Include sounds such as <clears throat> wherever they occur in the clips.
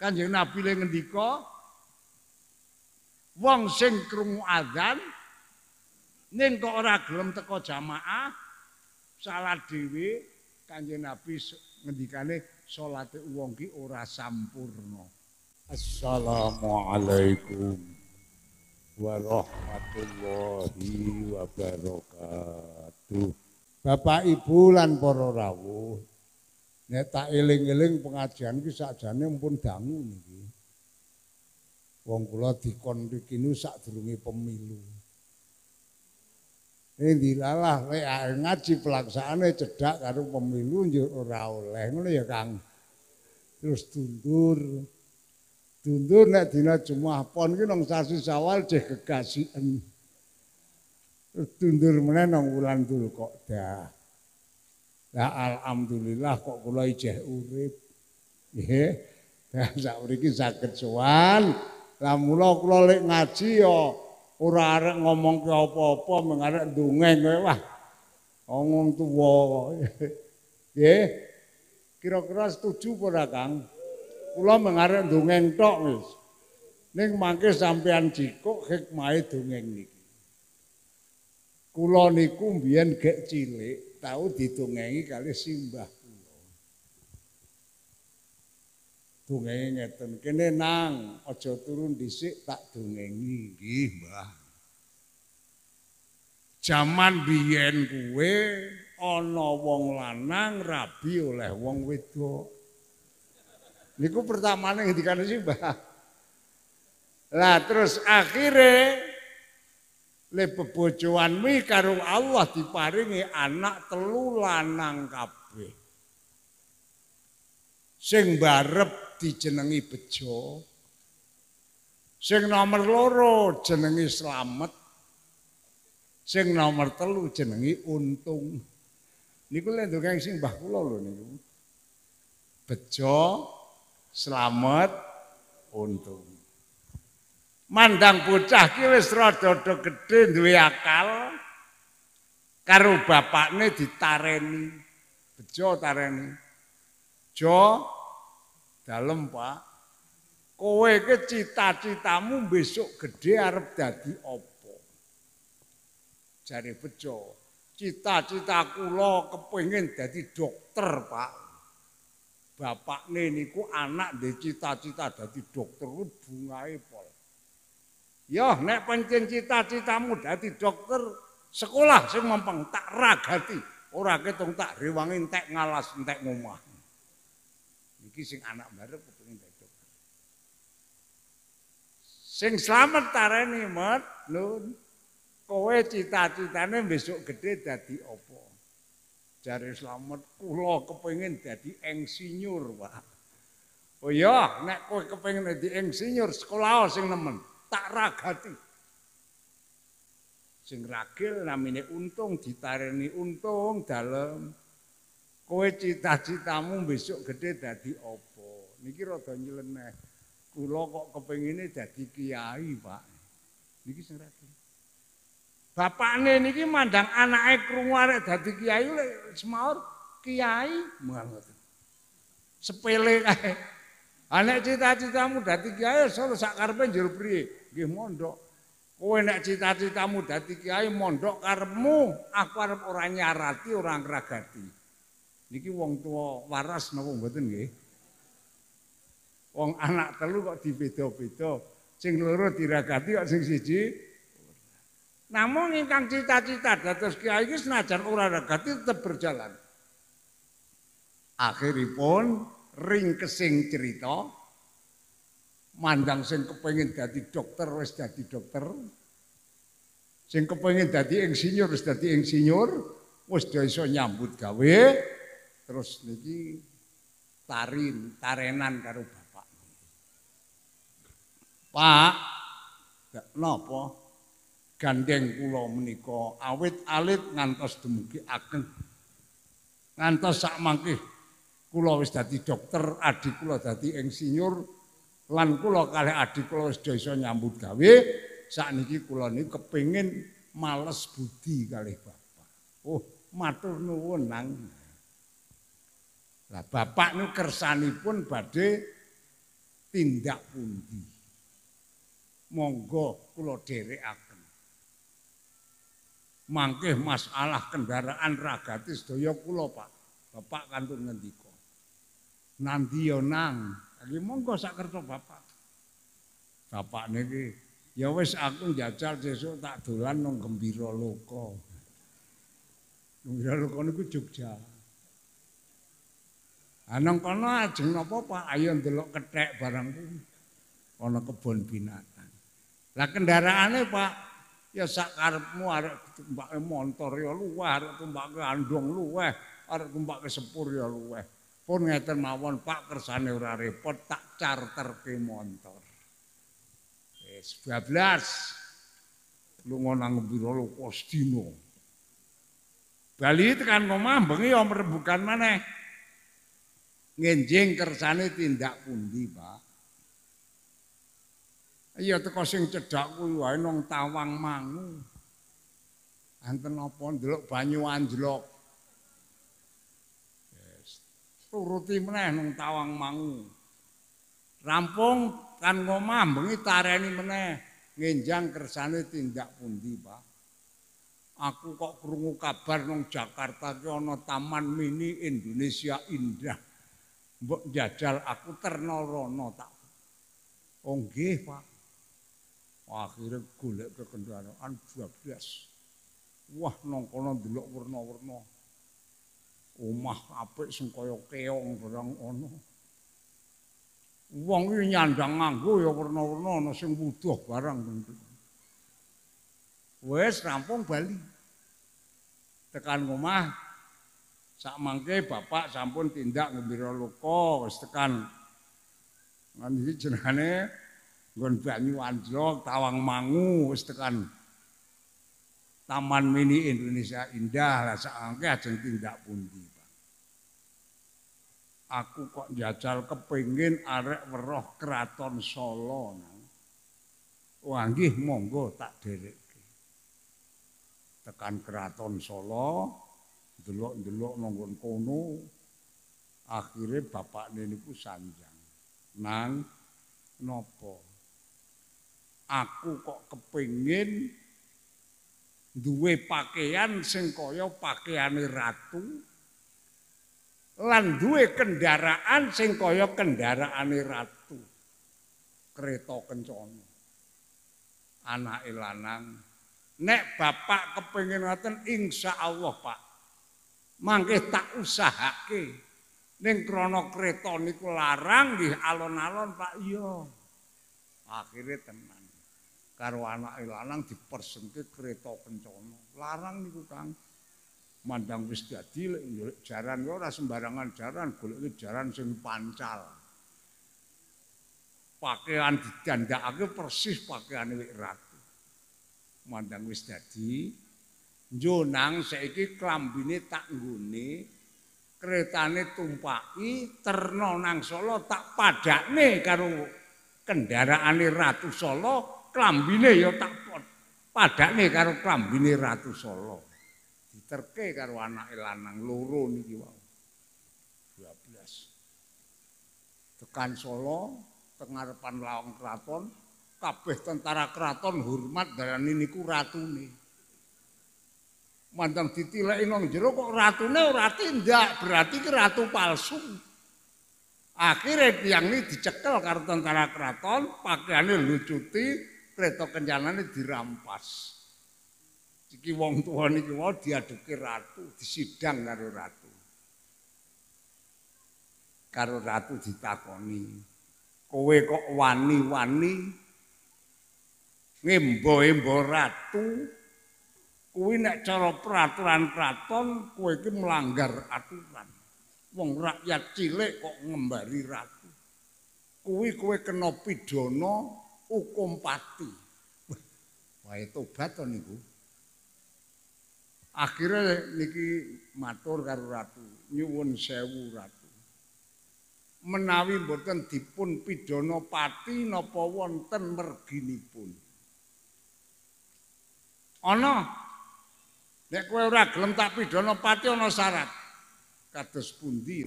Kanjeng Nabi le ngendika wong sing krungu adzan ning kok ora gelem teko jamaah salat dhewe Kanjeng Nabi ngendikane salate wong ki ora sampurna. Assalamualaikum warahmatullahi wabarakatuh. Bapak Ibu lan para rawuh Nek tak eling-eling pengajian iki sakjane pun dangu niki. Wong kula dikon iki niku sadurunge pemilu. Ini eh, dilalah lek ngaji pelaksanaane cedak karo pemilu yo ora oleh ngono ya Kang. Terus tundur. Tundur nek dina Jumat pon ki nang sasi Syawal jeh Terus tundur meneh nang wulan dah. Ya alhamdulillah kok kula ijeh urip. Nggih. Nah, sakriki saged sowan. Lah mula kula lek ngaji ya ora arek ngomong ke apa-apa, mung arek ndongeng kowe wah. ngomong tuwa. <laughs> Nggih. Kira-kira setuju apa ora, Kang? Kula mung arek ndongeng tok wis. Ning mangke sampean jikuk hikmahe dongeng niki. Kula niku mbiyen gek cilik tahu didongengi kali simbah kula. Dongenge ngeten, kene nang aja turun dhisik tak dongengi nggih, Mbah. Jaman biyen kuwe ana wong lanang rabi oleh wong wedok. Niku pertamane ngendikane Simbah. Lah terus akhirnya le bebojoan wi karo Allah diparingi anak telu lanang kabeh sing barep dijenengi bejo sing nomor loro jenengi slamet sing nomor telu jenengi untung niku lek ndonga sing mbah kula lho niku bejo slamet untung mandang bocah ki wis rada gedhe duwe akal karo bapakne ditareni bejo tareni jo dalem Pak kowe ke cita-citamu besok gede arep dadi opo jare bejo cita-cita lo kepengen jadi dokter Pak nih niku anak deh cita-cita jadi dokter ku bungae Pak Ya nek pancen cita-citamu dadi dokter, sekolah sing mempeng tak ragati, ora ketung tak rewangi entek ngalas entek ngomah. Iki sing anak barep kepengin dadi dokter. Sing slamet tareni met nun. Kowe cita-citane besok gede dadi opo. Jare slamet kula kepengin dadi insinyur, Pak. Oh iya, nek kowe kepengin dadi insinyur sekolah sing nemen tak ragati. Sing ragil namine untung ditareni untung dalam Kowe cita-citamu besok gede dadi opo. Niki rada nyeleneh. Kula kok kepengine dadi kiai, Pak. Niki sing ragil. Bapakne niki mandang anake krungu arek dadi kiai lek semaur kiai banget. Sepele kae. Anak cita-citamu dadi kiai ya sono sak karepe njur priye? nggih mondok. Kowe nek cita-citamu dadi kiai mondok karepmu, aku arep ora nyarati, ora ngragati. Niki wong tua waras napa mboten nggih? Wong anak telu kok dibeda-beda. Sing loro diragati kok sing siji. Namun ingkang cita-cita dados kiai iki senajan ora ragati tetep berjalan. Akhiripun ringkesing cerita mandang sing kepengin dadi dokter wis dadi dokter. Sing kepengin dadi insinyur wis dadi insinyur, wis do iso nyambut gawe. Terus niki tarin, tarenan karo bapak. Pak, nopo. gandeng kula menika awit-alit ngantos dumugi ageng. Ngantos sak mangke kula wis dadi dokter, adik kula dadi insinyur, Lan kula kalih adik kula wis iso nyambut gawe, sakniki kula niku kepengin males budi kalih bapak. Oh, matur nuwun nang. Lah bapak niku kersanipun badhe tindak pundi? Monggo kula dherekaken. mangkih masalah kendaraan ragati sedaya kula Pak. Bapak kantun ngendika. Nandiyo nang Lagi monggo sak kerto bapak. Bapak niki ya wis aku jajal sesuk tak dolan nang Gembira Loka. Gembira Loka niku Jogja. Anang kono ajeng napa Pak? Ayo ndelok kethek barangku. Ana kebon binatang. Lah kendaraane Pak ya sak karepmu arek tumpake montor ya luwe, arek tumpake andong luwe, arek tumpake sepur ya luwe. Pun ngeten mawon Pak kersane ora repot tak charterke montor. Wis eh, 12 lunga nang Mbirolo Kosdino. Bali tekan omah bengi ya merebukan maneh. Ngenjing kersane tindak pundi, Pak? Iya teko sing cedhak kuwi wae nang Tawang Mangu. Anten apa ndelok banyu anjlok turuti meneh nung tawang mangu. Rampung kan ngomah bengi tareni meneh nginjang kersane tindak pundi, Pak. Aku kok krungu kabar nung Jakarta ki Taman Mini Indonesia Indah. Mbok jajal aku ternorono tak. Oh nggih, Pak. ke golek kekendaraan bablas. Wah nongkono dulu warna warna Omah apik sing kaya keong barang ana. Wong iki nyandang nganggo ya werna-werna ana sing wuduh barang. wes rampung bali. Tekan omah sak mangke bapak sampun tindak gembira loka wis tekan nganti jenengane nggon banyu anjlok tawang mangu wis tekan Taman Mini Indonesia Indah lah sak mangke ajeng tindak pundi aku kok jajal kepingin arek weruh keraton Solo. Wah monggo tak derek. Tekan keraton Solo, delok-delok nonggon kono. akhirnya bapak niku sanjang. Nang nopo? Aku kok kepingin duwe pakaian sing kaya pakaiane ratu lan duwe kendaraan sing kaya kendaraane ratu kereta kencana anake lanang nek bapak kepengin ngoten insyaallah Pak mangke tak usahake ning krono kereta niku larang nggih alon-alon Pak iya akhire tenan karo anake lanang dipersengke kereta kencana larang niku Kang mandang wis dadi jaran ora sembarangan jaran golek jaran sing pancal pakaian didandakake persis pakaian wik ratu mandang wis dadi njonang saiki klambine tak nggone keretane tumpaki terno nang solo tak padakne karo kendaraane ratu solo klambine ya tak padakne karo klambine ratu solo diterke karo anake lanang loro niki wae. 12. Tekan Solo, tengarepan Lawang keraton kabeh tentara keraton hormat darani niku ratune. mantan ditileki nang jero kok ratune ora tindak, berarti ki ratu palsu. akhirnya yang ini dicekel karena tentara keraton, pakaiannya lucuti, kereta kencanane dirampas. Iki wong tuwa niki dia diaduke ratu, disidang karo ratu. Karo ratu ditakoni, kowe kok wani-wani ngembo-embo ratu kuwi nek cara peraturan kraton kowe iki melanggar aturan. Wong rakyat cilik kok ngembari ratu. Kuwi kowe kena pidana hukum pati. Wah, itu tobat niku. akhirnya niki matur karo ratu nyuwun sewu ratu menawi mboten dipun pidana pati napa wonten merginipun ana nek kowe ora gelem tak pidana pati ana syarat kados pundi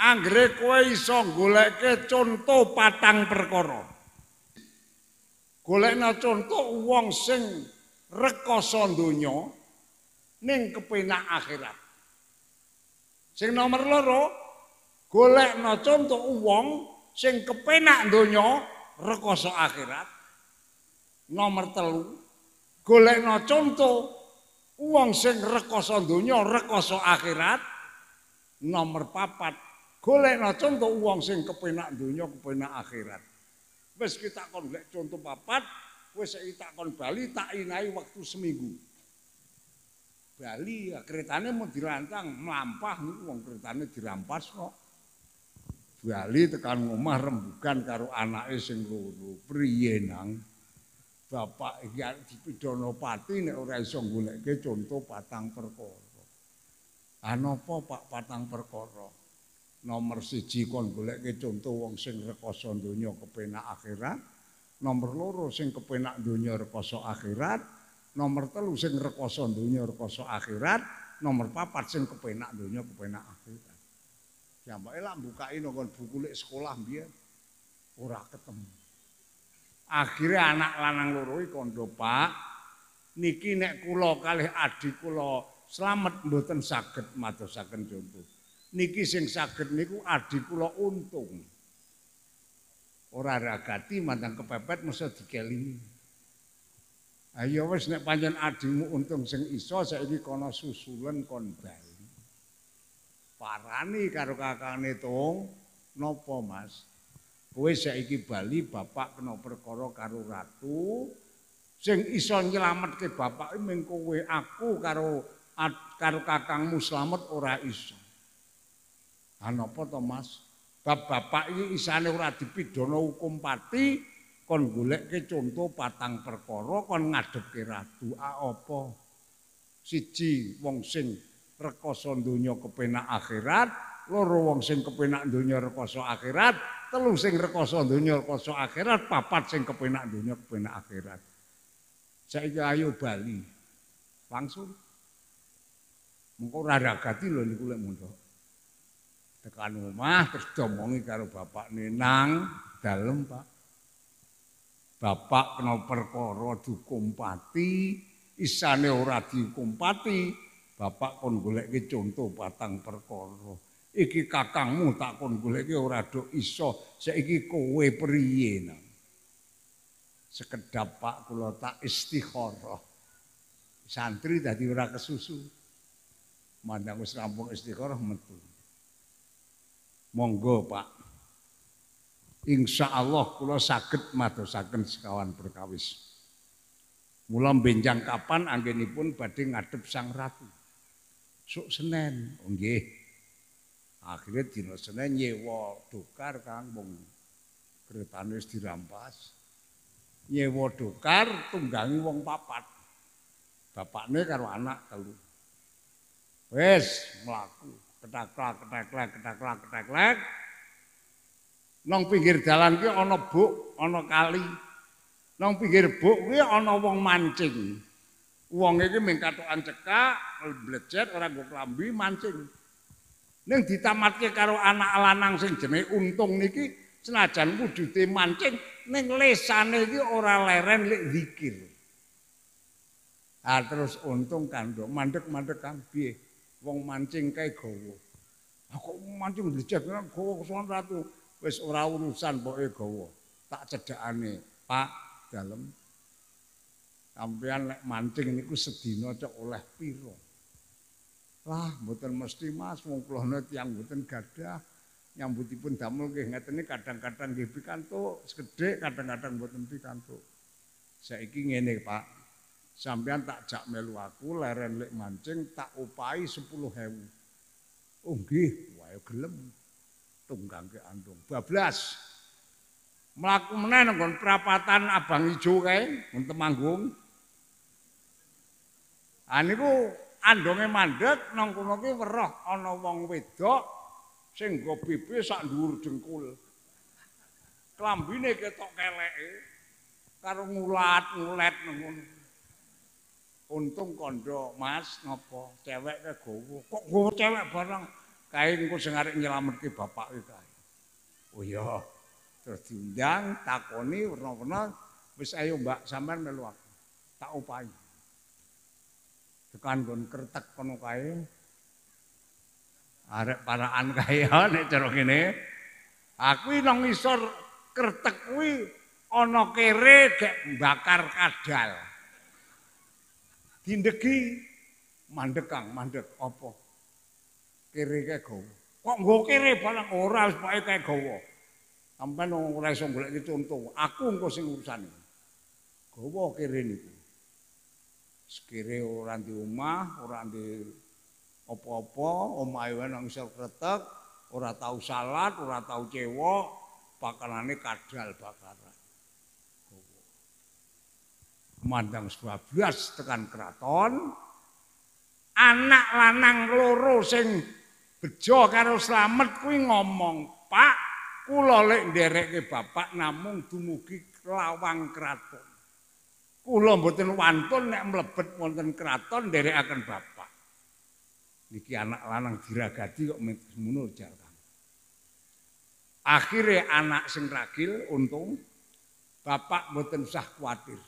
anggere kowe iso goleke conto patang perkara golekna conto wong sing rekoso donya ning kepenak akhirat. Sing nomor loro golek no contoh uang sing kepenak dunyo rekoso akhirat. Nomor telu no contoh wong sing rekoso donya rekoso akhirat. Nomor papat golek no contoh uang sing kepenak dunyo kepenak akhirat. Bes kita kon contoh papat wis takon Bali tak inai waktu seminggu. Bali ya keretane mau dirancang melampah niku wong keretane dirampas kok. Bali tekan ngomah rembukan karo anake sing loro. Priye nang bapak ya dipidono pati nek ora iso golekke conto patang perkara. Anopo ah, Pak patang perkara? Nomor siji kon golekke conto wong sing rekoso donya kepenak akhirat. Nomor loro sing kepenak dunia rekoso akhirat, nomor telu sing rekoso dunia rekoso akhirat, nomor papat sing kepenak dunia kepenak akhirat. mbak lak bukain, nongkon buku lek sekolah biar ora ketemu. Akhirnya anak lanang loro iki kondo Pak, niki nek kula kalih adik kula slamet mboten saged madosaken jompo. Niki sing saged niku adik kula untung ora ragati mantan kepepet mesti dikelingi. Ayo wis nek panjen adimu untung sing iso saiki kono susulen kon bali. Parani karo kakane tong, nopo Mas? Kowe saiki bali bapak kena perkara karo ratu. Sing iso nyelametke bapak ming kowe aku karo karo kakangmu slamet ora iso. Lah napa to Mas? Bab bapak iki isane ora dipidana hukum pati, kon goleke conto patang perkara kon ngadepke ratu apa? Siji wong sing rekoso donya kepenak akhirat, loro wong sing kepenak donya rekoso akhirat, telu sing rekoso donya rekoso akhirat, papat sing kepenak donya kepenak akhirat. Saiki ayo Bali. Langsung. Mengko ragati lho niku lek mundhok tekan rumah terus diomongi karo bapak Nenang dalam Pak. Bapak kena perkara dikumpati, isane ora pati, bapak kon goleke contoh batang perkara. Iki kakangmu tak kon goleke ora do iso, saiki kowe priye nang. Sekedap Pak kula tak istikharah. Santri dadi ora kesusu. Mandang wis rampung istikharah metu. Monggo Pak. Insya Allah kula sakit madosaken sekawan berkawis. Mulam benjang kapan anggenipun badhe ngadep sang ratu. Sok Senen, oh nggih. Akhire dina Senen nyewa dokar Kang wong keretane wis dirampas. Nyewa dokar tunggangi wong papat. Bapakne karo anak telu. Wes mlaku ketaklak ketaklak ketaklak ketaklak Nong pinggir jalan ki ono buk ono kali Nong pinggir buk kuwi ono wong mancing wong iki ming cekak blecet orang nggo klambi mancing Neng ditamatnya karo anak lanang sing jenis untung niki senajan wujute mancing neng lesane iki ora leren lek zikir ah terus untung kandung mandek-mandek kan wong mancing kae gawa. Aku mancing dicet gawa kesuwen ratu. Wis ora urusan pokoke gawa. Tak cedhakane, Pak, dalem. Sampeyan lek mancing niku sedina cok oleh pira? Lah, mboten mesti Mas, wong kula tiyang mboten gadah nyambutipun damel nggih ngatene kadang-kadang nggih pikantuk, sekedhik kadang-kadang mboten pikantuk. Saiki ngene, Pak. Sampean tak jak melu aku leren lek mancing tak upai sepuluh Oh nggih, wae gelem. ke antung bablas. Mlaku melakukan nang perapatan Abang Ijo kae, ngon Temanggung. Ah andonge mandek nang kono ki weruh ana wong wedok sing nggo pipi sak dhuwur dengkul. Klambine ketok keleke karo ngulat-ngulet ngono. Untung kondo, Mas, ngopo? Cewek ke gowo. Kok gowo cewek barang? kain ku sing arek nyelametke bapak itu Oh iya. Terus diundang, takoni werna-werna, wis ayo Mbak sampean melu aku. Tak upahi. Tekan nggon kertek kono kae. Arek paraan kae <laughs> ah, nek cara ngene. Aku nang ngisor kertek kuwi ana kere gek bakar kadal. Dindegi mandek Kang, mandek opo, Kiri kayak gowo. Kok gowo kiri barang ora wis kayak gowo. gawa. Sampeyan ora iso itu contoh. Aku engko sing ini Gowo kiri niku. Sekire orang di rumah, orang di opo-opo, omahe wae nang isor kretek, ora tau salat, ora tau cewek, pakanane kadal bakaran. Mandang belas tekan keraton. Anak lanang loro sing bejo karo slamet kuwi ngomong, "Pak, kula lek nderekke bapak namung dumugi lawang keraton. Kula mboten wantun nek mlebet wonten keraton nderekaken bapak." Niki anak lanang diragati kok ngono jar. Akhirnya anak sing ragil untung bapak mboten usah kuatir.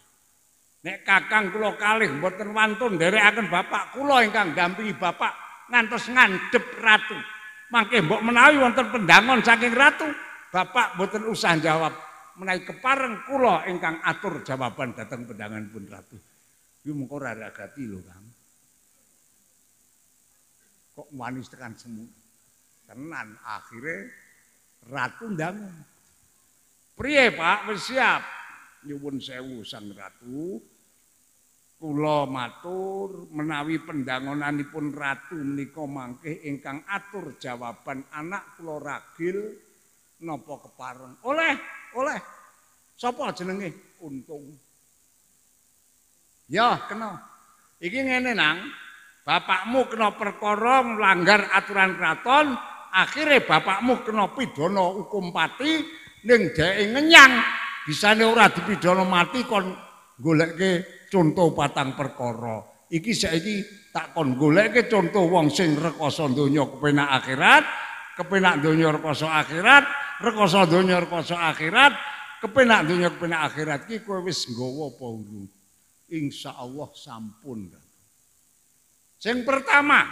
Nek kakang kulo kalih mboten wantun akan bapak kulo ingkang dampingi bapak ngantos ngandhep ratu. Mangke mbok menawi wonten pendangon saking ratu, bapak mboten usah jawab. Menawi kepareng kulo ingkang atur jawaban datang pendangan pun ratu. yuk mengko ora ragati lho, Kang. Kok manis tekan semu. Tenan akhirnya ratu ndangun. Priye Pak, wis siap. Nyuwun sewu Sang Ratu, Kula matur menawi pendangonanipun ratu menika mangke ingkang atur jawaban anak kula ragil nopo kepareng. Oleh, oleh. Sapa jenenge? Untung. Ya, kena. Iki ngene nang, bapakmu kena perkara melanggar aturan keraton akhirnya bapakmu kena pidana hukum pati ning dhek ngenyang, bisane ora dipidana mati kon goleke contoh patang perkoro, Iki saya saiki tak kon goleke contoh wong sing rekoso donya kepenak akhirat, kepenak donya rekoso akhirat, rekoso donya rekoso akhirat, kepenak donya kepenak akhirat iki kowe wis nggawa apa urung? Allah sampun. Sing pertama,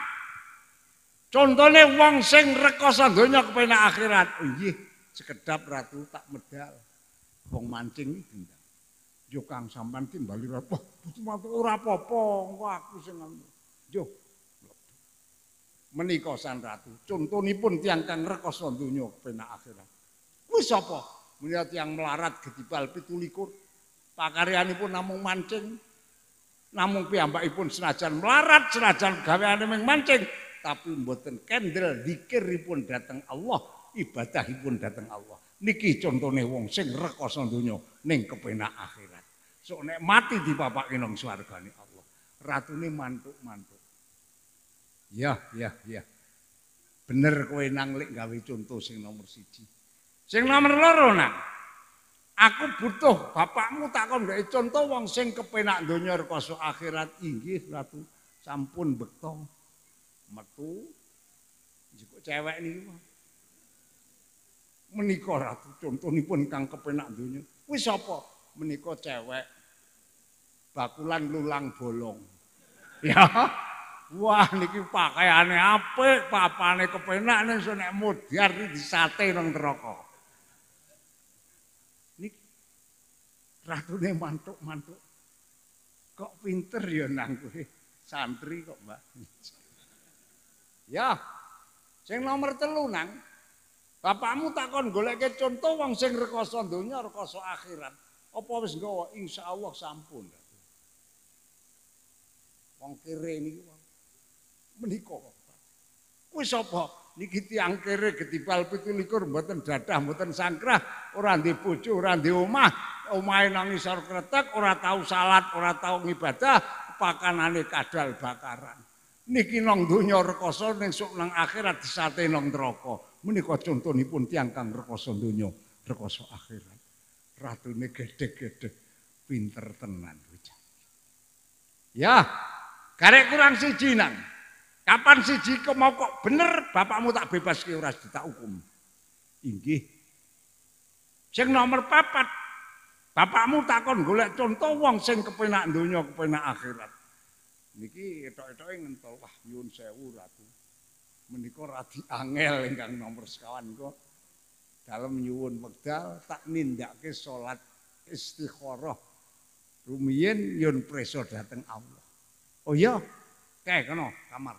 contohnya wong sing rekoso donya kepenak akhirat. Oh, nggih, sekedap ratu tak medal. Wong mancing iki Yo Kang sampean ki bali ra ora apa-apa, engko aku sing ngono. Yo. Menika San Ratu, contonipun tiyang kang rekoso donya penak akhirat. Wis apa? Menika tiyang melarat pakarian 17. Pakaryanipun namung mancing. Namung piyambakipun senajan melarat, senajan gaweane ming mancing, tapi mboten kendel pun datang Allah, ibadah ibadahipun datang Allah. Niki contone wong sing rekoso donya neng kepenak akhirat so nek mati di bapak kinong swargane Allah. ratu ini mantuk-mantuk. Ya, ya, ya. Bener kowe nang lek gawe contoh sing nomor siji. Sing nomor loro nang. Aku butuh bapakmu takon gawe contoh wong sing kepenak dunia rekoso akhirat tinggi ratu sampun betong metu jiko cewek niki menikah ratu contoh pun kang kepenak dunia wis apa menikah cewek bakulan lulang bolong. Ya. Wah niki pakaiane apik, papane kepenak ning so nek sate disate nang neraka. ratu ratune mantuk-mantuk. Kok pinter ya nang kowe santri kok, Mbak. Ya. Sing nomor telu nang Bapakmu takon goleke contoh wong sing rekoso donya rekoso akhirat. Apa wis nggawa? Insyaallah sampun wong kere niki wong menika wis apa niki tiyang kere getipal 17 mboten dadah mboten sangkrah ora ndek bojo ora ndek omah omahe nang isor kretek ora tau salat ora tau ngibadah pakanane kadal bakaran niki nang donya rekoso ning sok nang akhirat disate nang neraka menika contonipun tiyang kang rekoso donya rekoso akhirat ratune gedhe-gedhe pinter tenan Ya, Karek kurang siji nang. Kapan siji kok mau kok bener bapakmu tak bebas ki ora tak hukum. Inggih. Sing nomor papat bapakmu takon golek contoh wong sing kepenak dunia kepenak akhirat. Niki etok yang ngentul wah Yun sewu ratu. Menika radi angel enggak nomor sekawan kok. dalam nyuwun wekdal tak ke sholat istikharah rumien yun preso dateng Allah. Oh iya, kayak kena kamar.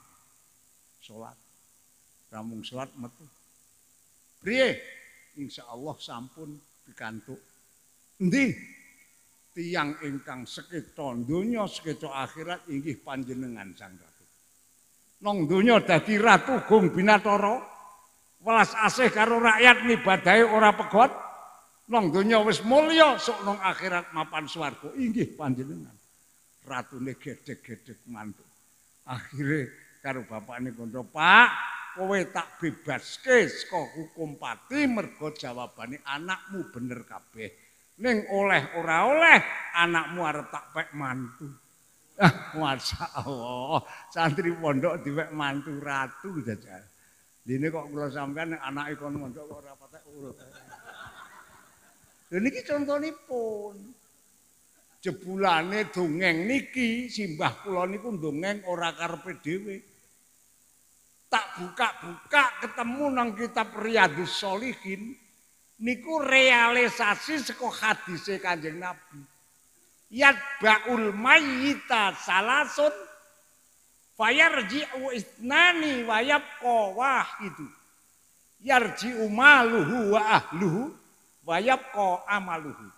Sholat. Ramung sholat metu. Priye, insya Allah sampun pikantuk. Nanti, tiang ingkang sekita donya sekita akhirat inggih panjenengan sang ratu. Nong donya dadi ratu gung binatoro, welas asih karo rakyat nibadahe ora pegot. Nong donya wis mulya sok nong akhirat mapan swarga inggih panjenengan ratune gedek gedek mantu. Akhire karo bapakne kondo, "Pak, kowe tak bebaske saka hukum pati mergo jawabane anakmu bener kabeh. Ning oleh ora oleh anakmu arep tak pek mantu." Ah, Masya Allah, santri pondok diwek mantu ratu jajal. Dini kok kula sampean anak kon mondok kok ora patek urut. contoh niki pun jebulane dongeng niki simbah kula niku dongeng ora karepe dhewe. Tak buka-buka ketemu nang kitab Riyadhus Shalihin niku realisasi saka hadise Kanjeng Nabi. baul mayyita salasun fayarji'u isnani wa yabqa wahidu. Yarji'u maluhu wa ahluhu wa yabqa amaluhu.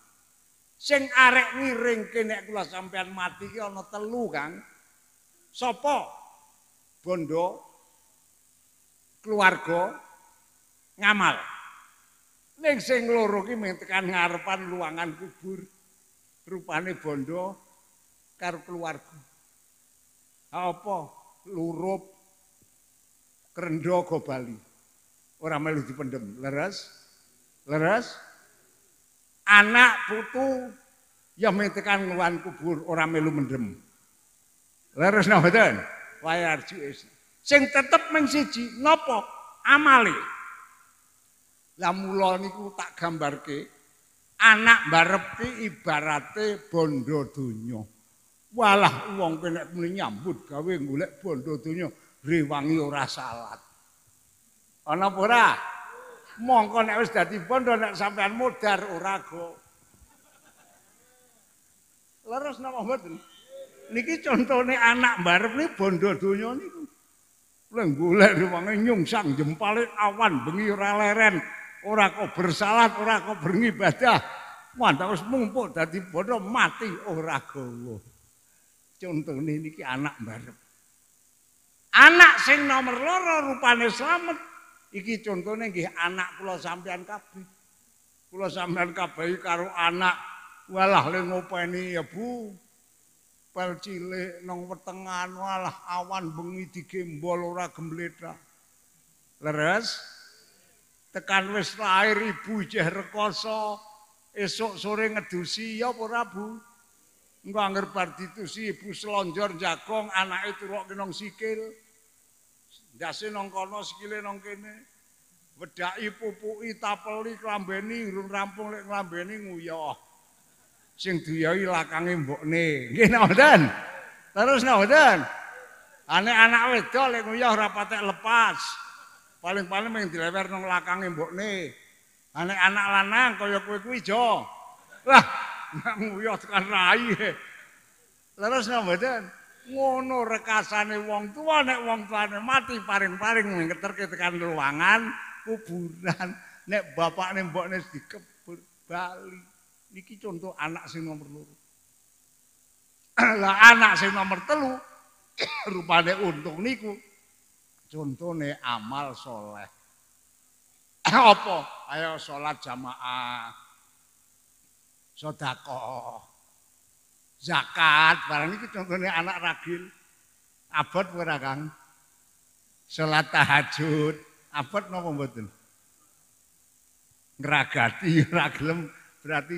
Sing arek ngiringke nek kula sampean mati ki ana telu, Kang. Sopo? Bondo, keluarga, ngamal. Ning sing loro ki tekan ngarepan luangan kubur. Rupane bondo karo keluarga. Apa? Lurup kerendo go Bali. Ora melu dipendem. Leres? Leres? anak putu ya metekan ngluwan kubur orang melu mendem. Leres mboten? Wayar juis. Sing tetep mung siji napa? Amale. niku tak gambarke anak barepke ibarate bondo Walah uang kowe nek nyambut gawe golek bondo donya rewangi ora salat. Ana apa Mongko nek wis dadi bondo nek sampean mudhar ora go. Leres napa mboten? Niki contone anak barep ni bondo donya niku. Leng golek wong nyungsang jempale awan bengi ora leren, ora kok bersalat, ora kok beribadah. Mantap wis mumpuk dadi bondo mati ora gowo. Contone niki anak barep. Anak sing nomor loro rupane slamet Iki contohnya nggih anak pulau sampean kabeh. Kula sampean kabeh karo anak walah le ngopeni ya Bu. Pel cilik nang wetengan walah awan bengi digembol ora gemblethak. Leres tekan wis lahir ibu jeh rekoso esok sore ngedusi ya apa ora Bu? Engko anger bar ditusi ibu selonjor jagong itu rok nang sikil. Ndase nang kono sikile nang kene. Wedaki pupuki tapeli kelambeni, urung rampung lek klambeni nguyoh. Sing diyai lakange mbokne. Nggih nawaden. Terus nawaden. Ane anak wedok lek nguyoh ora patek lepas. Paling-paling mung dilewer nang lakange mbokne. Ane anak lanang kaya kowe kuwi, Jo. Lah, <laughs> nguyoh tekan rai. Terus nawaden. ngono rekasane wong tua nek wong tuane mati paring-paring ngeterke tekan ruangan kuburan nek bapakne mbokne dikebur bali niki contoh anak sing nomor loro <clears throat> lah anak sing nomor telu <clears throat> rupane untung niku contone amal soleh <clears throat> apa ayo sholat jamaah sedekah zakat, barang itu contohnya anak ragil. Abot ora Kang? Salat tahajud, abot napa mboten? Ngragati ora berarti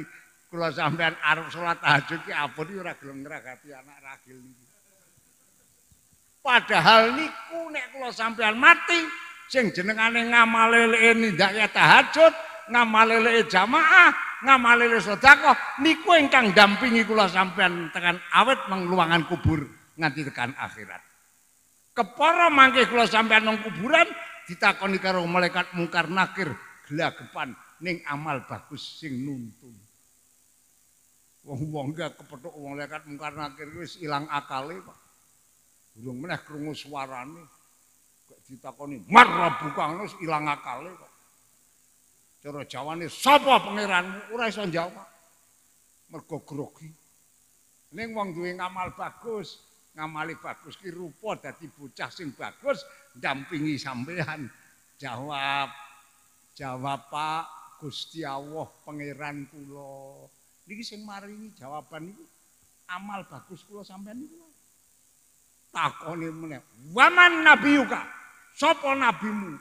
kalau sampean arus salat tahajud ki abot ora gelem anak ragil Padahal niku nek kalau sampean mati sing jenengane ngamale ini ya tahajud ngamalele jamaah, ngamalele sedekah niku ingkang dampingi kula sampean tekan awet mengluangan kubur nganti tekan akhirat. Kepara mangke kula sampean nang kuburan ditakoni karo malaikat mungkar nakir gelagepan ning amal bagus sing nuntun. Wong-wong gak kepethuk wong malaikat mungkar nakir wis ilang akale Pak. Durung meneh krungu suarane kok ditakoni mar buka wis ilang akale Cara ini sapa pangeran ora iso jawab. Mergo grogi. Ning wong duwe ngamal bagus, ngamali bagus ki rupa dadi bocah sing bagus dampingi sampean. Jawab. Jawab Pak Gusti Allah pangeran kula. Niki sing maringi jawaban niku amal bagus kula sampean niku. Takone meneh, "Waman nabiyuka?" Sapa nabimu?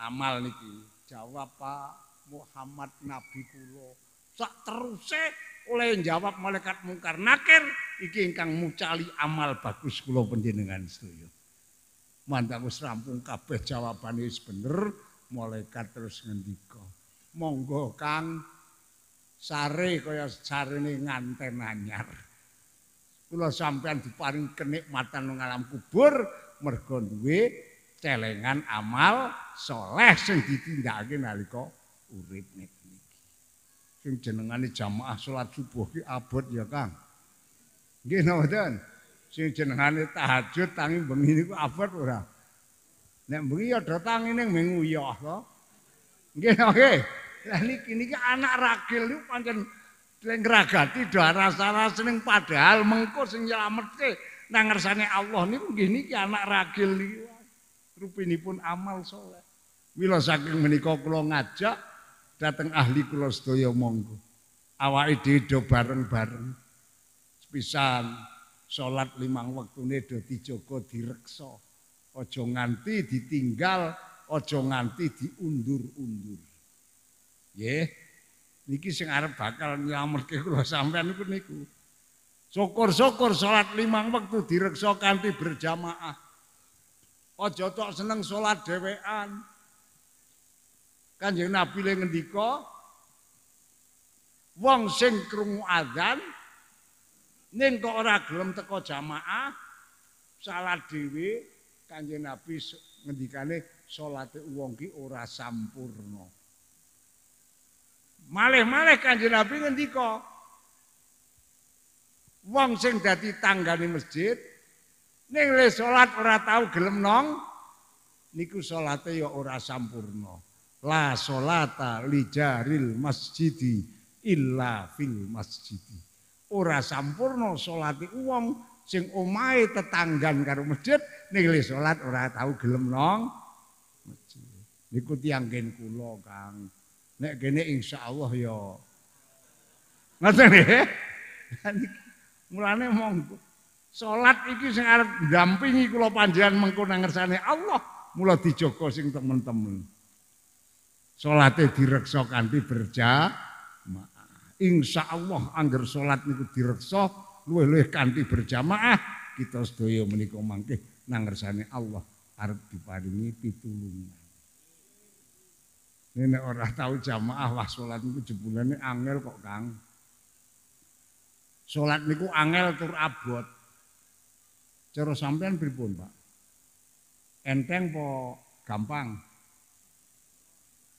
Amal niki jawab Pak Muhammad Nabi kula. Sak teruse oleh jawab malaikat mungkar nakir iki ingkang mucali amal bagus kula panjenengan sedaya. Mantak wis rampung kabeh jawabane wis bener, malaikat terus ngendika. Monggo Kang sare kaya sarene nganten anyar. Kula sampean diparing kenikmatan nang kubur mergo duwe celengan amal soleh sing ditindakake nalika urip niki. Sing jenengane jamaah salat subuh ki abot ya, Kang. Nggih napa mboten? Sing jenengane tahajud tangi bengi niku abot ora? Nek bengi ya do tangi ning minggu ya to. Nggih nggih. Lah niki niki anak ragil niku pancen sing gragati do rasa-rasa ning padahal mengko sing nyelametke nang ngersane Allah niku nggih niki anak ragil niku rupinipun amal soleh. Mila saking menika kula ngajak dateng ahli kula sedaya monggo. Awake dhewe do bareng-bareng. Sepisan salat limang wektune do dijogo direksa. Aja nganti ditinggal, aja nganti diundur-undur. Nggih. Niki sing arep bakal nyelametke kula sampean niku niku. Syukur-syukur salat limang wektu direksa kanthi berjamaah. Aja tok seneng sholat dhewean. Kanjeng Nabi le ngendika, wong sing krungu adzan ning kok ora gelem teko jamaah salat dhewe, Kanjeng Nabi ngendikane sholat wong ki ora sampurna. Malih-malih Kanjeng Nabi ngendika, wong sing dadi tanggane masjid Ning le salat ora tahu gelem nong niku salate ya ora sampurno. La salata lijaril masjidi illa fil masjidi. Ora sampurno salate uang. sing omai tetanggan karo masjid ning le salat ora tahu gelem nong Niku tiang gen kula, Kang. Nek kene insyaallah ya. Ngoten Mulane monggo Salat iki sing arep dampingi kula panjenengan mengko ngersane Allah, mula dijogo sing temen-temen. Salate direksa kanthi berjamaah. Insya Allah angger salat niku direksa luwih-luwih kanthi berjamaah kita sedaya menika mangke nangersane Allah arep diparingi pitulungan. Ini ora tahu jamaah wah salat niku jebulane angel kok Kang. Salat niku angel tur abot. Cara sampean pripun, Pak? Enteng po gampang?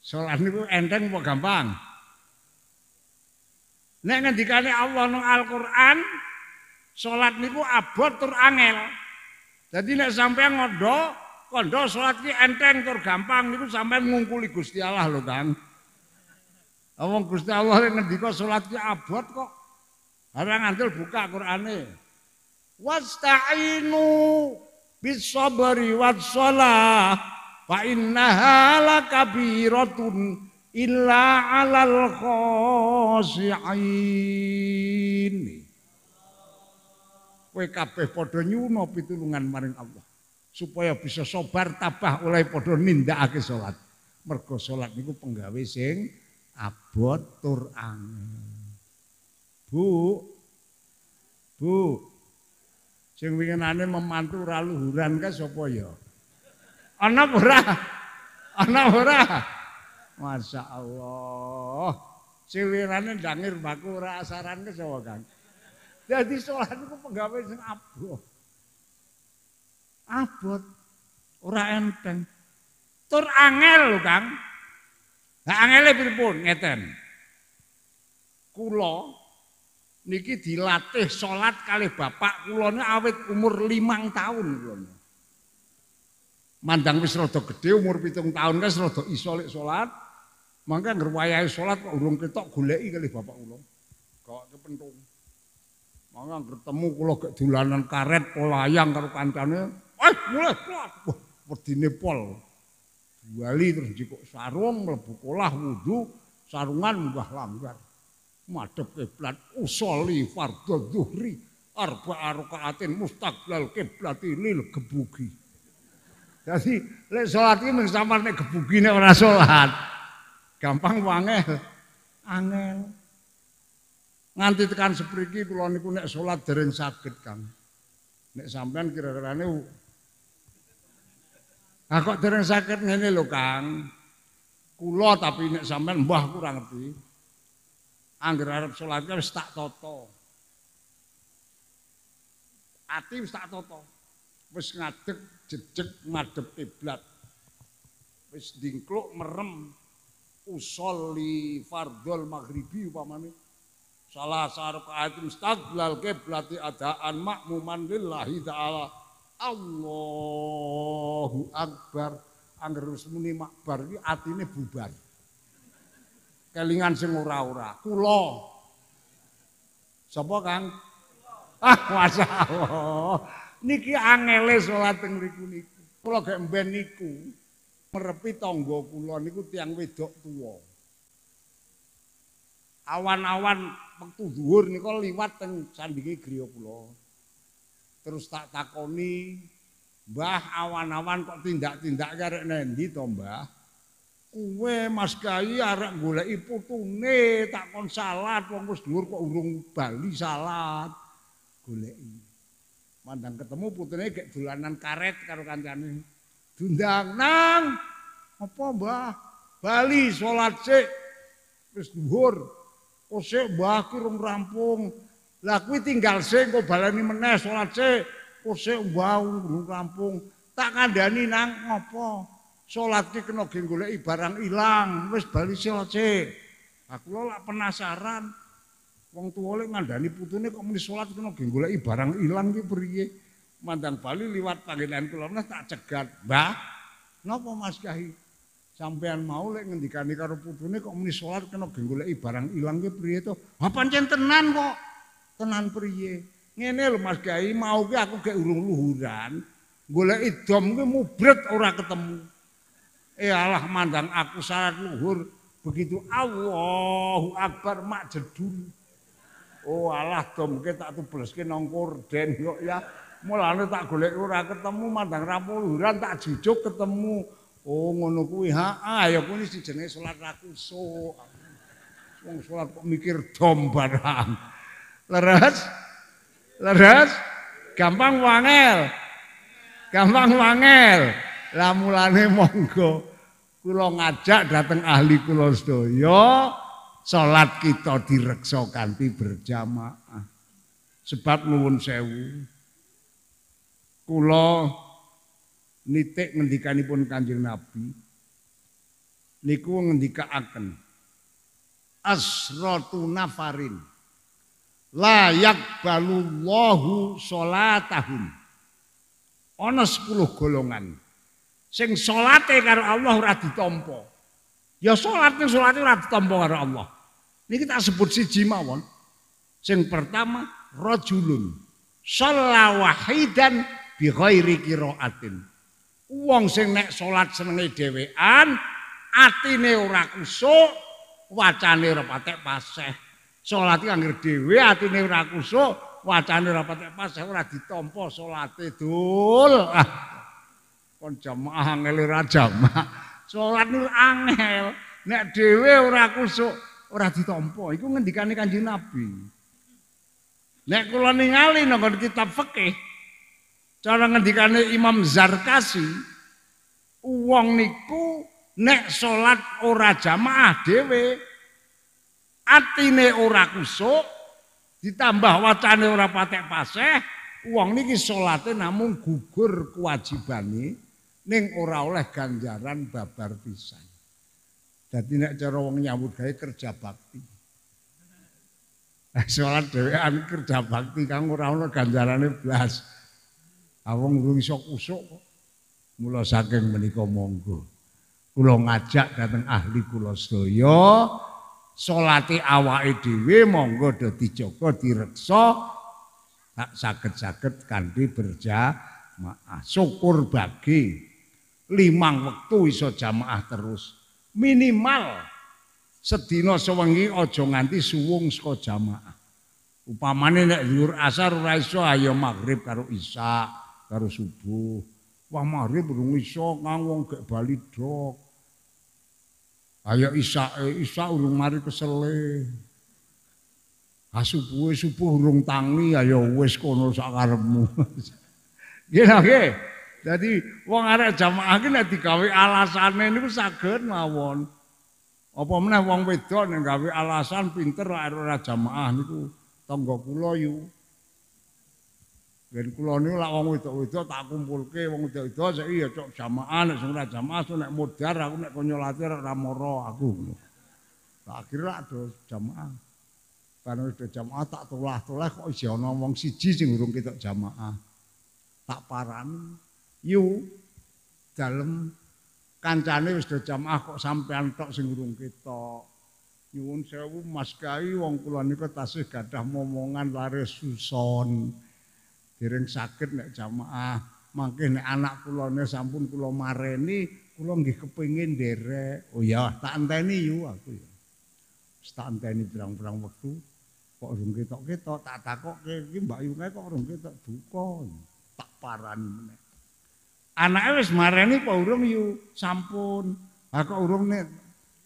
Salat niku enteng po gampang? Nek ngendikane Allah nang Al-Qur'an, salat niku abot tur angel. Jadi nek sampean ngondo, kondo salat ki enteng tur gampang niku sampean ngungkuli Gusti Allah lho, Kang. Omong Gusti Allah ngendika salat ki abot kok. orang ngantil buka Qur'ane wasta'inu bisabari wassalah fa innaha lakabiratun illa 'alal khashi'in kowe kabeh padha nyuno pitulungan maring Allah supaya bisa sobar tabah oleh padha nindakake salat mergo salat niku penggawe sing abot tur angel Bu Bu Sing winginane memantu ra luhuran ka sapa ya? Ana ora? Ana ora? Masya Allah. Sing winginane ndangir baku ora asaran ke sapa Kang? Dadi salat iku penggawe sing abot. Abot. Ora enteng. Tur angel Kang. Lah angele pripun ngeten. Kula niki dilatih sholat kali bapak kulone awet umur limang tahun kulone. Mandang wis rada gede umur pitung tahun kan rada iso lek sholat. Mangka ngerwayahi sholat kok urung ketok goleki kali bapak kula. Kok kepentung. Mangka ketemu kula gek dolanan karet polayang karo kancane. Eh mulai keluar. Wah, wedine pol. bali terus jikok sarung mlebu kolah wudu sarungan munggah langgar madhep kiblat usoli fardhu zuhri arba'a rakaatin mustaqbal kiblati lil gebugi jadi lek salat iki mung samar nek gebugine ora salat gampang wangel angel nganti tekan sepriki kula niku nek salat dereng saged Kang nek sampean kira-kirane Nah kok dereng saged ngene lho Kang. Kula tapi nek sampean mbah kurang ngerti. Angger arep salat kan wis tak tata. Ati wis tak tata. Wis ngadeg jejeg madhep kiblat. Wis dingkluk merem usolli fardhol maghribi upamane salah sarqaat mustaqlal kiblati adaan makmuman lillahi taala Allahu akbar angger wis muni makbar iki atine bubar kelingan sing ora-ora. Kula. Sapa Kang? Ah, masa Allah. Niki angele salat teng mriku niku. Kula gek mben niku merepi tangga kula niku tiang wedok tuwa. Awan-awan waktu zuhur nika liwat teng sandinge griya kula. Terus tak takoni, "Mbah, awan-awan kok tindak-tindak arek nendi to, Mbah?" kue Mas Kai gula goleki putune tak kon salat wong wis dhuwur kok urung bali salat. ini. Mandang ketemu putune kayak dulanan karet karo kancane. Dundang, "Nang, apa Mbah? Bali salat sik. Wis dhuwur. Kok oh, sik Mbah ki rung rampung. Lah kuwi tinggal sik kok baleni meneh salat sik. Kok oh, sik Mbah rung rampung. Tak kandhani nang ngopo?" Salat ki kena ge barang ilang, wis sholat selesai. Aku lho penasaran. Wong tua lek ngandani putune kok muni sholat kena ge barang ilang ki priye? Mandang bali liwat panggenan kula tak cegat, Mbah. nopo Mas kahi, Sampean mau lek ngendikani karo putune kok muni sholat kena ge barang ilang ki priye to? apa tenan kok. Tenan priye? Ngene lho Mas Kyai, mau ki aku gek urung luhuran. Goleki dom ki mubret ora ketemu. Eh Allah mandang aku sangat luhur begitu Allahu Akbar mak jedul. Oh Allah domke tak tubleske nang korden kok ya. Mulane tak golek ora ketemu mandang rampung tak jujuk ketemu. Oh ngono kuwi ha ah ya kuwi dijenenge salat aku so. Wong salat kok mikir dom barang. Leres? Leres? Gampang wangel. Gampang wangel. Lamulane monggo kula ngajak dateng ahli kula sedaya salat kita direksa kanthi berjamaah. Sebab nuwun sewu. Kula nitik ngendikanipun Kanjeng Nabi niku ngendikaaken asratu nafarin layak balu balullahu solatahum ana sepuluh golongan sing salate karo Allah ora ditampa. Ya salat ning salate ora ditampa karo Allah. Niki tak sebut siji mawon. Sing pertama rajulun shalla wahidan bi ghairi qiraatin. Wong sing nek salat senenge dhewean, atine ora kusuk, wacane ora patek paseh. Salat iki anggere dhewe atine ora kusuk, wacane ora patek paseh ora ditampa salate dul. Ah kon jamaah angel ora jamaah. Salat niku angel. Nek dhewe ora kusuk, ora ditampa. Iku ngendikane Kanjeng Nabi. Nek kula ningali nang kitab fikih cara ngendikane Imam Zarkasi, wong niku nek salat ora jamaah dhewe atine ora kusuk, ditambah wacane ora patek paseh, wong niki salate namung gugur kewajibane ning ora oleh ganjaran babar pisan. Dadi nek cara wong nyambut gawe kerja bakti. Nah, eh, sholat dhewean kerja bakti kang ora ana ganjarane blas. Awong urung iso kusuk kok. Mula saking menika monggo kula ngajak dateng ahli kula sedaya salate awake dhewe monggo do dijaga direksa tak saged-saged kanthi berjamaah syukur bagi limang waktu iso jamaah terus. Minimal sedina sewengi aja nganti suwung saka jamaah. Upamane nek zuhur asar ora iso ayo maghrib karo isya karo subuh. Wah maghrib urung iso kang wong gek bali dok. Ayo isya eh, isya urung mari kesele. Ah subuh urung tangi ayo wis kono sak karepmu. <laughs> Nggih nggih. Jadi wong arek jamaah iki nek digawe alasane niku saged mawon. Apa meneh wong wedok nek gawe alasan pinter ora jamaah niku tangga kula yu. Ben kula niku lak wong wedok-wedok tak kumpulke wong wedok-wedok saya ya cok jamaah nek sing ora jamaah nek modar aku nek kono lati ora aku. Tak kira lak do jamaah. Karena do jamaah tak tulah-tulah kok isih orang wong siji sing urung kita jamaah. Tak parani yu dalem kancane wis do jamaah kok sampean tok sing urung ketok. Nyuwun sewu Mas Kai wong kula nika tasih gadah momongan laris suson. Dereng sakit nek jamaah. Mangke nek anak kula sampun kula mareni, kula nggih kepengin dere Oh ya, tak enteni yu aku ya. Tak enteni pirang-pirang wektu. Kok urung ketok-ketok tak takokke iki Mbak Yu kok urung ketok duka. Tak parani meneh anaknya wis mareni iya, kok urung yu sampun. Ha kok urung nih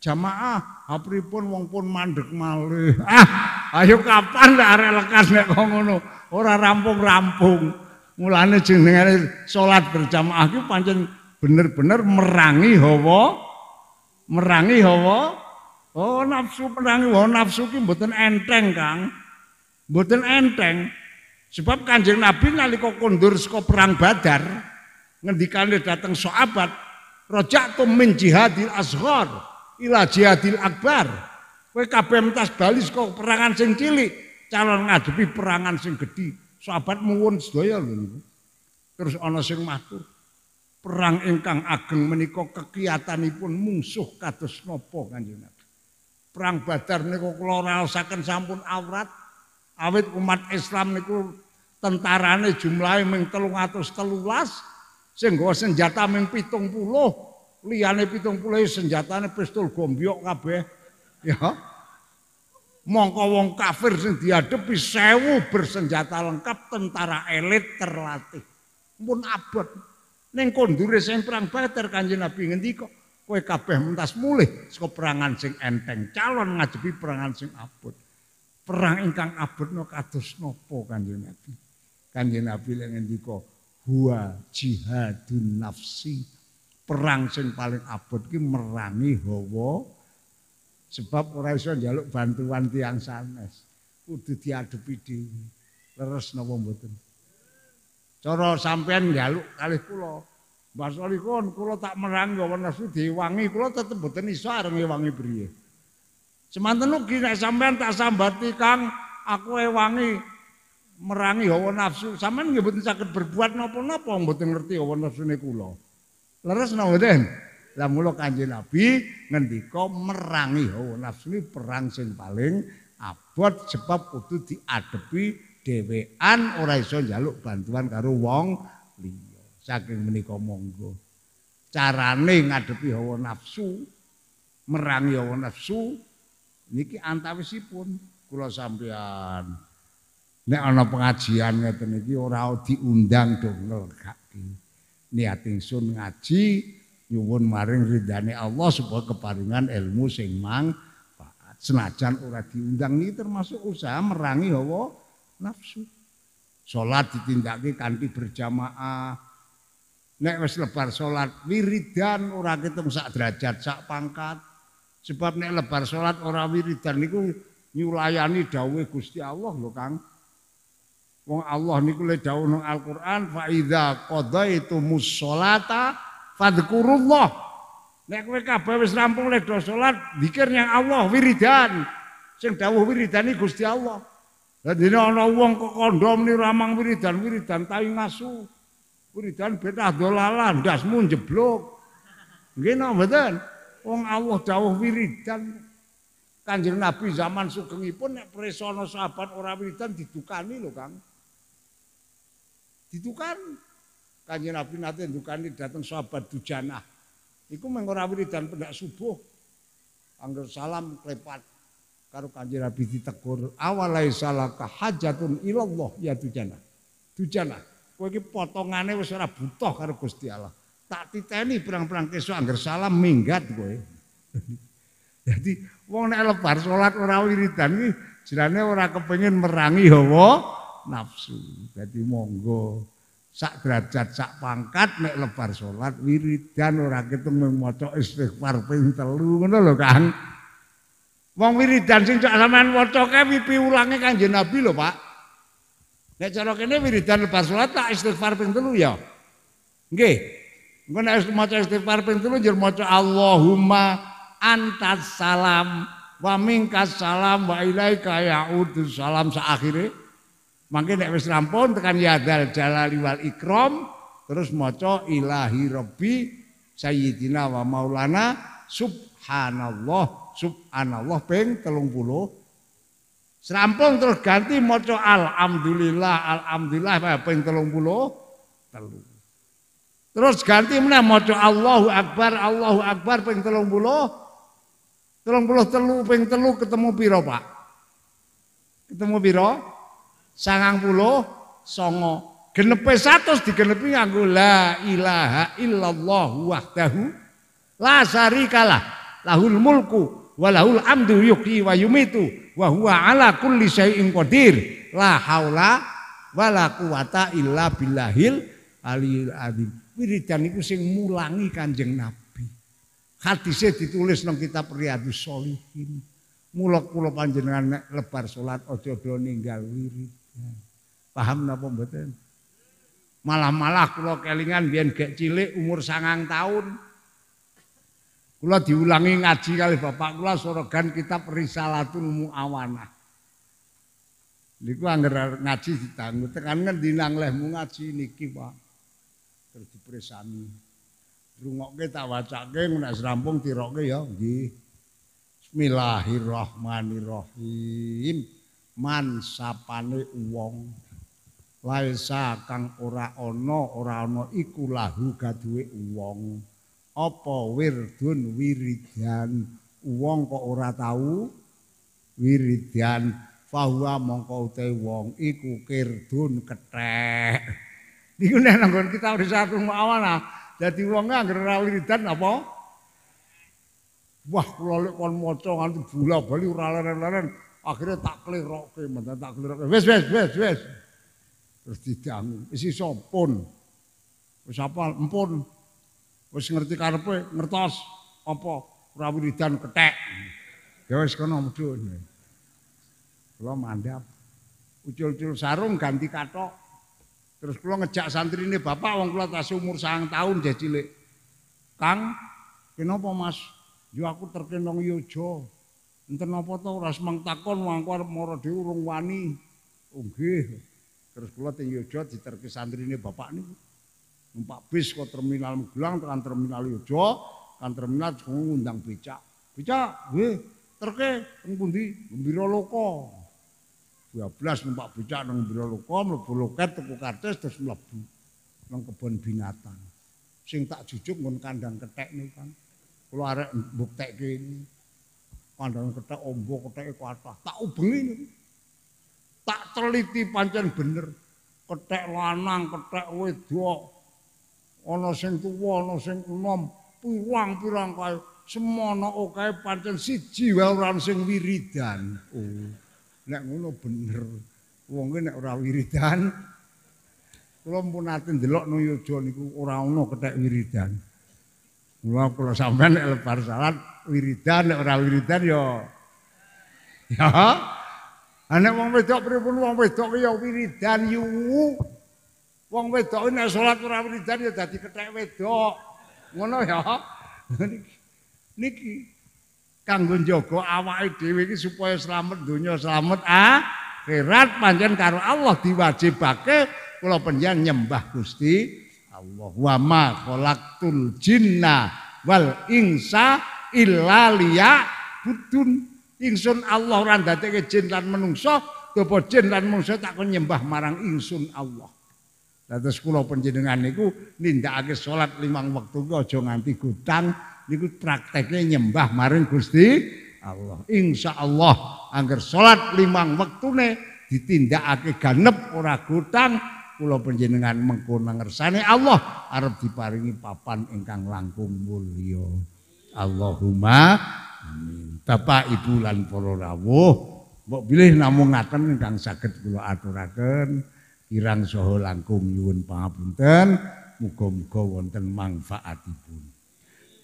jamaah pun, wong pun mandek malu. Ah, ayo kapan nek arek lekas nek kok ngono. Ora rampung-rampung. Mulane jenengane salat berjamaah ki pancen bener-bener merangi hawa merangi hawa oh nafsu merangi hawa nafsu ki mboten enteng Kang mboten enteng sebab Kanjeng Nabi nalika kondur saka perang Badar ngendikane datang sahabat rajakum min jihadil asghar ila jihadil akbar kowe kabeh mentas bali saka perangan sing cilik calon ngadepi perangan sing gedhi sahabat muwun sedaya lho terus ana sing matur perang ingkang ageng menika kekiatanipun mungsuh kados napa kanjeng Nabi perang badar niku kula raosaken sampun awrat awit umat Islam niku tentarane jumlahe mung 313 Sing nggawa senjata ming 70, liyane 70 senjatane pistol gombyok kabeh. Ya. Mongko wong kafir sing dihadapi sewu bersenjata lengkap tentara elit terlatih. pun abot ning kondure sing perang Badar Kanjeng Nabi kok, kowe kabeh mentas mulih saka perangan sing enteng, calon ngadepi perangan sing abot. Perang ingkang abot no kados napa Kanjeng Nabi. Kanjeng Nabi lek kok huwa jihadun nafsi perang sing paling abot ki merangi hawa sebab ora iso njaluk bantuan tiang sanes kudu diadepi dhewe leres napa mboten cara sampean njaluk kalih kula Mas kula tak merang gawa nafsu diwangi, kula tetep mboten iso areng wangi priye. Semanten ugi nek sampean tak sambati Kang, aku ewangi merangi ya hawa nafsu. Sampeyan nggih mboten saged berbuat napa-napa mboten ngerti hawa nafsune kula. Leres napa mboten? Lah mula Kanjeng Nabi ngendika merangi hawa nafsu ini perang sing paling abot sebab kudu diadepi dhewean ora iso njaluk bantuan karo wong liya. Saking menika monggo carane ngadepi hawa nafsu, merangi hawa nafsu niki antawisipun kula sampeyan nek ana pengajian ngeten iki ora diundang dongel gak niat ingsun ngaji nyuwun maring ridane Allah supaya keparingan ilmu sing manfaat senajan ora diundang ini termasuk usaha merangi hawa nafsu salat ditindakake kanthi berjamaah nek wis lebar salat wiridan ora ketung sak derajat sak pangkat sebab nek lebar salat ora wiridan niku nyulayani dawuh Gusti Allah lho Kang Wong Allah niku le dawuh nang Al-Qur'an fa idza qadaitumus sholata fadhkurullah. Nek kowe kabeh wis rampung le salat, zikir yang Allah wiridan. Sing dawuh wiridan iki Gusti Allah. Lah dene ana wong kok kandha muni ramang wiridan, wiridan tai ngasu. Wiridan betah dolalan, ndasmu jeblok. Nggih napa mboten? Wong Allah dawuh wiridan. Kanjeng Nabi zaman sugengipun nek presana sahabat ora wiridan didukani lho, Kang. Ditukan Kanjeng Nabi nanti nate ini datang sahabat dujana itu mengorawi dan pendak subuh. Angger salam klepat karo Kanjeng Nabi ditegur, "Awalai salah kehajatun ilallah ya dujana dujana kowe iki potongane wis ora butuh karo Gusti Allah. Tak titeni perang-perang kesu angger salam minggat kowe. Jadi <laughs> wong nek lebar salat ora wiridan iki jenenge ora kepengin merangi hawa nafsu. Jadi monggo sak derajat sak pangkat nek lebar salat wiridan ora ketemu maca istighfar ping telu ngono lho kan. Wong wiridan sing sak sampean waca ke pipi ulange Kanjeng Nabi lho Pak. Nek cara kene wiridan lebar salat tak istighfar ping telu ya. Nggih. Engko nek maca istighfar ping telu njur maca Allahumma antas salam wa minkas salam wa ilaika ya'udus salam sak akhire. Mangke nek wis tekan ya dzal jalali wal ikram terus maca ilahi rabbi sayyidina wa maulana subhanallah subhanallah ping 30 serampung terus ganti maca alhamdulillah alhamdulillah ping 30 telu terus ganti meneh maca Allahu akbar Allahu akbar ping 30 30 telu ping telu ketemu piro Pak ketemu piro sangang puluh songo genepe satu digenepi nganggo la ilaha illallah wahdahu la syarikalah lahul mulku walahul amdu yuki wa yumitu wa huwa ala kulli syai'in qadir la haula wala quwata illa billahil aliyil adzim wiridan iku sing mulangi kanjeng nabi hadise ditulis nang kitab riyadhus solihin mulok kula panjenengan lebar salat aja-aja ninggal wirid Paham napa mboten? Malah-malah kula kelingan biyen gek cilik umur sangang tahun. Kula diulangi ngaji kali bapak kula sorogan kitab Risalatul Muawanah. Niku anggar ngaji ditanggu tekan ngendi nang lehmu ngaji niki, Pak. Terus dipresani. Rungokke tak wacake nek tirok tirokke ya nggih. Bismillahirrahmanirrahim mansapane wong laisa kang ora ana ora ana iku lahu gaduwe wong apa wirdun wiridan wong kok ora tau wiridan fahuwa mongko teu wong iku kirdun kethek niku nek nang kita wis satu mawon ah dadi wong anggere ora wiridan apa wah kula lek kon maca nganti bola-bali ora leren-leren Akhirnya tak kliroke, mboten tak kliroke. Wes wes wes wes, Terus didangu. Wis iso pun. Wis empun. Wis ngerti karpe, ngertos apa prabu ditan ketek. Ya wis kono mudhun. Kula mandhap. Ucul-ucul sarung ganti katok. Terus kula ngejak santri ini bapak wong kula tasih umur sang tahun jadi cilik. Kang, kenapa Mas? Yo ya aku terkenang yojo. Enten apa to ora semang takon mangko arep mara dhewe urung wani. Oh nggih. Terus kula teng Yojo diterke santrine bapak niku. Numpak bis ke terminal Magelang tekan terminal Yojo, kan terminal ngundang becak. Becak, nggih, terke teng pundi? Gembira loko, 12 numpak becak nang Gembira loko mlebu loket tuku karcis terus mlebu nang kebun binatang. Sing tak jujuk nggon kandang ketek niku, Kan. Kula arek mbuktekke pandangan kethek ombo kethek kuatah tak ubengi tak teliti pancen bener kethek lanang kethek wedok ana sing tuwa ana sing enom pirang-pirang kae semono okae pancen siji wae orang sing wiridan oh nek ngono bener wong nek ora wiridan kula mpun ate delok niku ora ana kethek wiridan Mula kula sampean nek lebar salat wiridan nek ora wiridan ya ya Anak ah, wong wedok pripun wong wedok ya wiridan yuwu. Wong wedok nek salat ora wiridan ya dadi kethek wedok. Ngono ya. Niki kanggo njaga awake dhewe iki supaya slamet donya slamet kerat ah, pancen karo Allah diwajibake kula panjenengan nyembah Gusti Allah wa ma khalaqtul jinna wal insa illa liya budun ingsun Allah ora ndadekke jin lan menungso dopo jin lan menungso tak kon nyembah marang ingsun Allah Dados kula panjenengan niku nindakake salat limang wektu ku aja nganti gudang niku trakteknya nyembah maring Gusti Allah. Insya Allah angger salat limang wektune ditindakake ganep ora gudang kula panjenengan mengko ngersane Allah arep diparingi papan ingkang langkung mulya. Allahumma amin. Bapak Ibu lan para rawuh, mbok bilih namung ngaten ingkang saged kula aturaken kirang saha langkung nyuwun pangapunten, muga-muga wonten manfaatipun.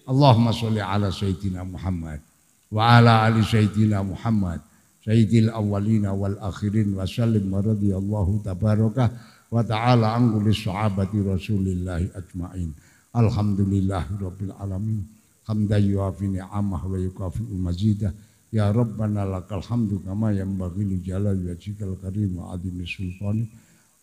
Allahumma sholli ala sayyidina Muhammad wa ala ali sayyidina Muhammad sayyidil awwalina wal akhirin wa sallim wa radiyallahu tabarakah wa ta'ala an sahabati rasulillahi ajmain alhamdulillahi rabbil alamin hamdan yuafi ni'amah wa yukafi umazidah Ya Rabbana lakal hamdu kama yang bagi li jalal wajhikal karim wa adimi sultani.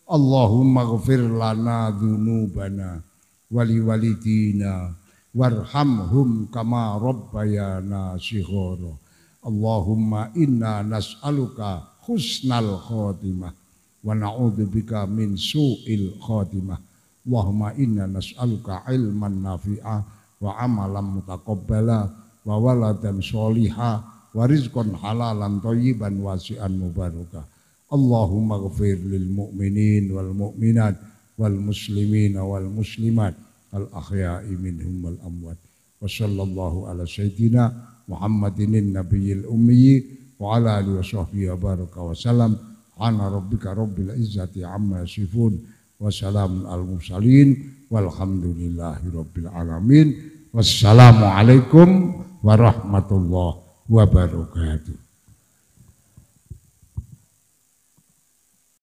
Allahumma ghafir lana dhunubana wali walidina warhamhum kama rabbayana sighara. Allahumma inna nas'aluka husnal khotimah wa na'udzubika min su'il khatimah Allahumma inna nas'aluka ilman nafi'ah wa amalan mutaqabbala wa waladan sholiha wa rizqan halalan thayyiban wasi'an mubarakah Allahumma ghafir lil mu'minin wal mu'minat wal muslimin wal muslimat al ahya'i minhum wal amwat wa sallallahu ala sayyidina Muhammadin nabiyil ummi wa ala alihi wa sahbihi wa baraka wa salam ana rabbika rabbil izzati amma yasifun wa salamun al mursalin walhamdulillahi rabbil alamin wassalamu alaikum warahmatullahi wabarakatuh